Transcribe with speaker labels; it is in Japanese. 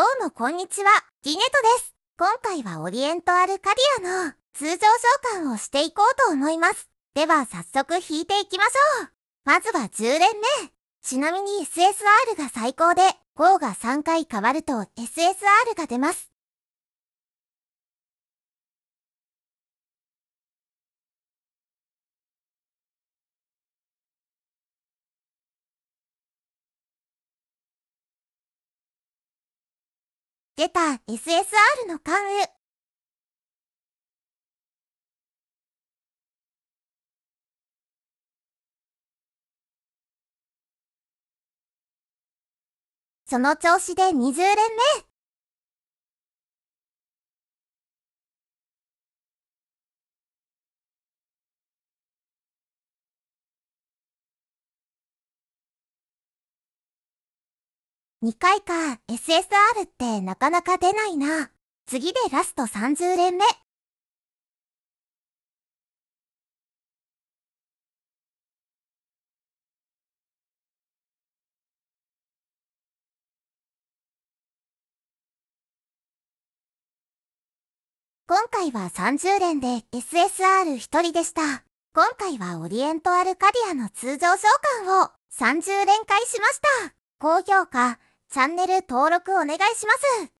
Speaker 1: どうもこんにちは、ギネトです。今回はオリエントアルカディアの通常召喚をしていこうと思います。では早速引いていきましょう。まずは10連目。ちなみに SSR が最高で、5が3回変わると SSR
Speaker 2: が出ます。
Speaker 3: 出た SSR の関羽。その調子で20連目
Speaker 2: 2回か SSR ってなかなか出ないな。次でラスト30連目。今回は30連で
Speaker 1: s s r 一人でした。今回はオリエントアルカディアの通常召喚を30連回しました。高評価、チャンネル登録お願いしま
Speaker 2: す。